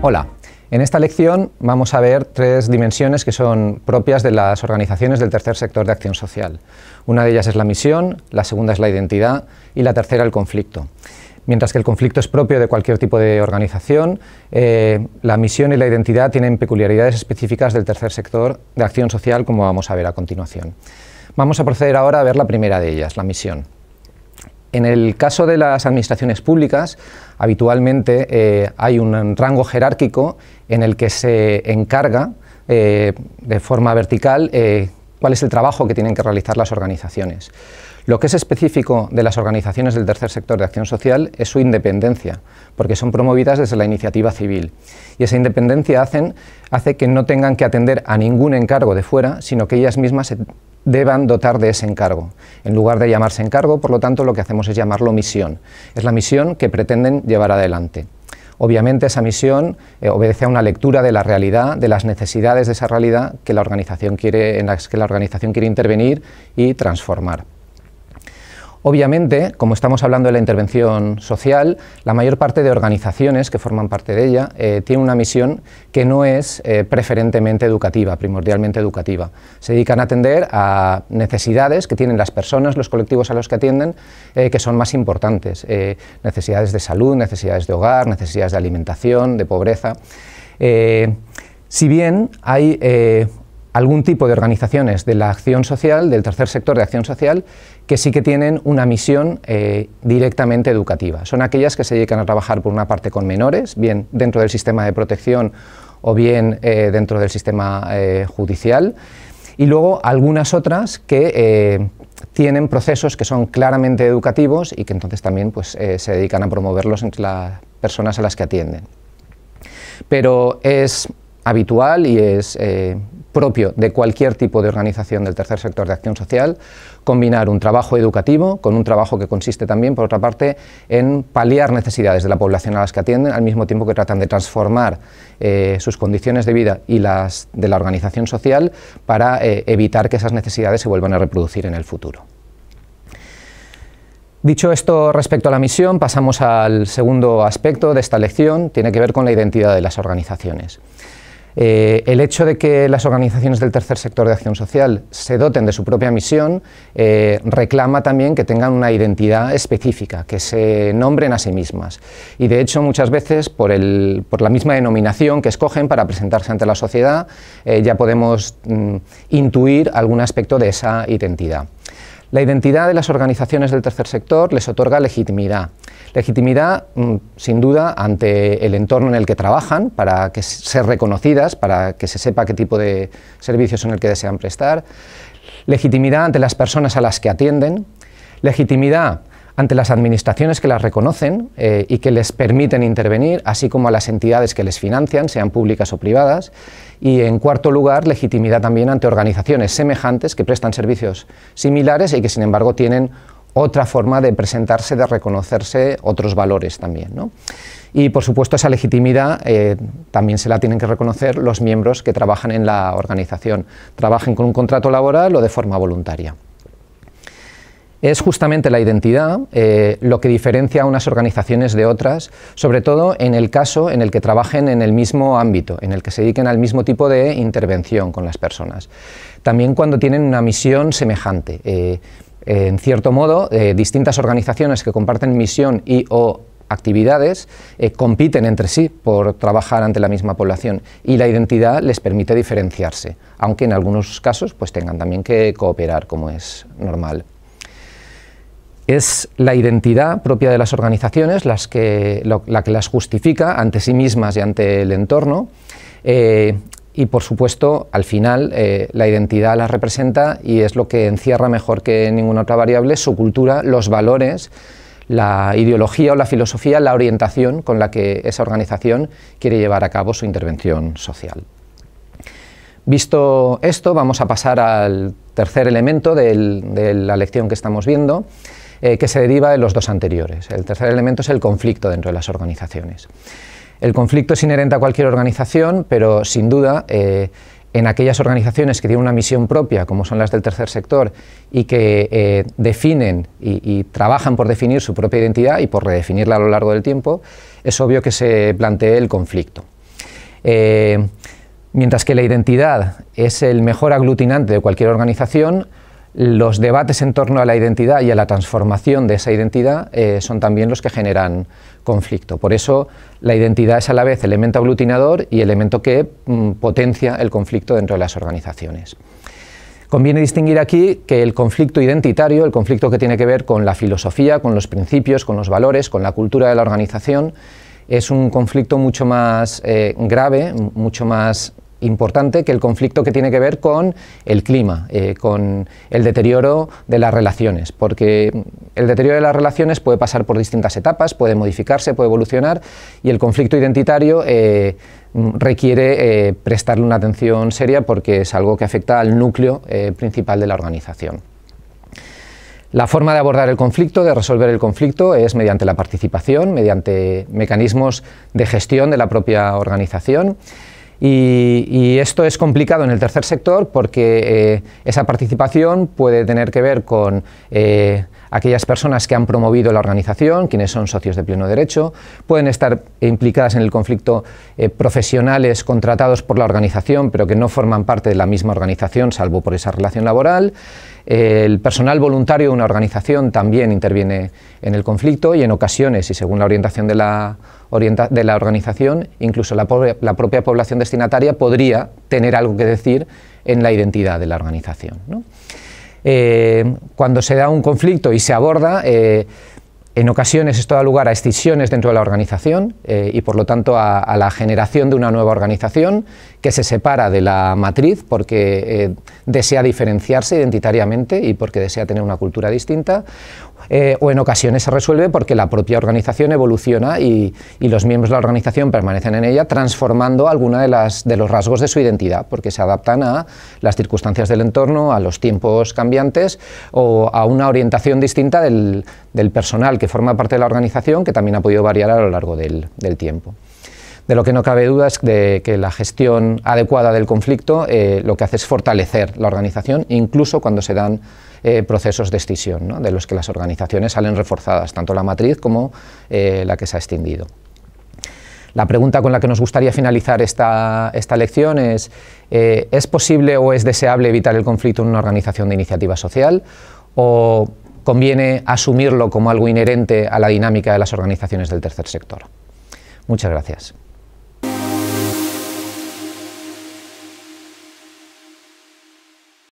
Hola, en esta lección vamos a ver tres dimensiones que son propias de las organizaciones del tercer sector de acción social. Una de ellas es la misión, la segunda es la identidad y la tercera el conflicto. Mientras que el conflicto es propio de cualquier tipo de organización, eh, la misión y la identidad tienen peculiaridades específicas del tercer sector de acción social, como vamos a ver a continuación. Vamos a proceder ahora a ver la primera de ellas, la misión. En el caso de las administraciones públicas, habitualmente eh, hay un rango jerárquico en el que se encarga eh, de forma vertical eh, cuál es el trabajo que tienen que realizar las organizaciones. Lo que es específico de las organizaciones del tercer sector de acción social es su independencia, porque son promovidas desde la iniciativa civil. Y esa independencia hace que no tengan que atender a ningún encargo de fuera, sino que ellas mismas se deban dotar de ese encargo. En lugar de llamarse encargo, por lo tanto, lo que hacemos es llamarlo misión. Es la misión que pretenden llevar adelante. Obviamente esa misión eh, obedece a una lectura de la realidad, de las necesidades de esa realidad que en las que la organización quiere intervenir y transformar. Obviamente, como estamos hablando de la intervención social, la mayor parte de organizaciones que forman parte de ella eh, tienen tiene una misión que no es eh, preferentemente educativa, primordialmente educativa. Se dedican a atender a necesidades que tienen las personas, los colectivos a los que atienden, eh, que son más importantes. necesidades de salud, necesidades de hogar, necesidades de alimentación, de pobreza. si bien hay algún tipo de organizaciones de la acción social, del tercer sector de acción social, que sí que tienen una misión eh, directamente educativa. Son aquellas que se dedican a trabajar por una parte con menores, bien dentro del sistema de protección o bien eh, dentro del sistema eh, judicial, y luego algunas otras que tienen procesos que son claramente educativos y que entonces también pues, se dedican a promoverlos entre las personas a las que atienden. Pero es habitual y es propio de cualquier tipo de organización del tercer sector de acción social combinar un trabajo educativo con un trabajo que consiste también, por otra parte, en paliar necesidades de la población a las que atienden, al mismo tiempo que tratan de transformar eh, sus condiciones de vida y las de la organización social para eh, evitar que esas necesidades se vuelvan a reproducir en el futuro. Dicho esto respecto a la misión, pasamos al segundo aspecto de esta lección, tiene que ver con la identidad de las organizaciones. Eh, el hecho de que las organizaciones del tercer sector de acción social se doten de su propia misión eh, reclama también que tengan una identidad específica, que se nombren a sí mismas. Y de hecho muchas veces por, la misma denominación que escogen para presentarse ante la sociedad eh, ya podemos mm, intuir algún aspecto de esa identidad. La identidad de las organizaciones del tercer sector les otorga legitimidad Legitimidad, mm, sin duda, ante el entorno en el que trabajan, para que ser reconocidas, para que se sepa qué tipo de servicios son el que desean prestar. Legitimidad ante las personas a las que atienden. Legitimidad ante las administraciones que las reconocen eh, y que les permiten intervenir, así como a las entidades que les financian, sean públicas o privadas. Y en cuarto lugar, legitimidad también ante organizaciones semejantes que prestan servicios similares y que sin embargo tienen otra forma de presentarse, de reconocerse otros valores también. ¿no? Y por supuesto esa legitimidad eh, también se la tienen que reconocer los miembros que trabajan en la organización, trabajen con un contrato laboral o de forma voluntaria. Es justamente la identidad eh, lo que diferencia a unas organizaciones de otras, sobre todo en el caso en el que trabajen en el mismo ámbito, en el que se dediquen al mismo tipo de intervención con las personas. También cuando tienen una misión semejante. Eh, en cierto modo, eh, distintas organizaciones que comparten misión y o actividades eh, compiten entre sí por trabajar ante la misma población y la identidad les permite diferenciarse, aunque en algunos casos pues tengan también que cooperar como es normal. Es la identidad propia de las organizaciones las que, la que las justifica ante sí mismas y ante el entorno eh, y por supuesto al final eh, la identidad la representa y es lo que encierra mejor que ninguna otra variable su cultura, los valores, la ideología o la filosofía, la orientación con la que esa organización quiere llevar a cabo su intervención social. Visto esto, vamos a pasar al tercer elemento de la lección que estamos viendo, eh, que se deriva de los dos anteriores. El tercer elemento es el conflicto dentro de las organizaciones. El conflicto es inherente a cualquier organización, pero sin duda eh, en aquellas organizaciones que tienen una misión propia, como son las del tercer sector, y que eh, definen y, trabajan por definir su propia identidad y por redefinirla a lo largo del tiempo, es obvio que se plantee el conflicto. Eh, mientras que la identidad es el mejor aglutinante de cualquier organización, los debates en torno a la identidad y a la transformación de esa identidad eh, son también los que generan conflicto. Por eso la identidad es a la vez elemento aglutinador y elemento que mm, potencia el conflicto dentro de las organizaciones. Conviene distinguir aquí que el conflicto identitario, el conflicto que tiene que ver con la filosofía, con los principios, con los valores, con la cultura de la organización, es un conflicto mucho más eh, grave, mucho más importante que el conflicto que tiene que ver con el clima, eh, con el deterioro de las relaciones, porque el deterioro de las relaciones puede pasar por distintas etapas, puede modificarse, puede evolucionar, y el conflicto identitario eh, requiere eh, prestarle una atención seria porque es algo que afecta al núcleo principal de la organización. La forma de abordar el conflicto, de resolver el conflicto, es mediante la participación, mediante mecanismos de gestión de la propia organización y, esto es complicado en el tercer sector porque eh, esa participación puede tener que ver con eh, aquellas personas que han promovido la organización, quienes son socios de pleno derecho, pueden estar implicadas en el conflicto eh, profesionales contratados por la organización pero que no forman parte de la misma organización salvo por esa relación laboral. El personal voluntario de una organización también interviene en el conflicto y en ocasiones, y según la orientación de la, de la organización, incluso la, propia población destinataria podría tener algo que decir en la identidad de la organización. Eh, cuando se da un conflicto y se aborda, eh, en ocasiones esto da lugar a escisiones dentro de la organización eh, y por lo tanto a, la generación de una nueva organización que se separa de la matriz porque eh, desea diferenciarse identitariamente y porque desea tener una cultura distinta. Eh, o en ocasiones se resuelve porque la propia organización evoluciona y, los miembros de la organización permanecen en ella transformando alguna de, las, de los rasgos de su identidad porque se adaptan a las circunstancias del entorno, a los tiempos cambiantes o a una orientación distinta del, del personal que forma parte de la organización, que también ha podido variar a lo largo del, tiempo. De lo que no cabe duda es de que la gestión adecuada del conflicto eh, lo que hace es fortalecer la organización, incluso cuando se dan eh, procesos de escisión, de los que las organizaciones salen reforzadas, tanto la matriz como eh, la que se ha extendido. La pregunta con la que nos gustaría finalizar esta, esta lección es, ¿es posible o es deseable evitar el conflicto en una organización de iniciativa social? ¿O conviene asumirlo como algo inherente a la dinámica de las organizaciones del tercer sector. Muchas gracias.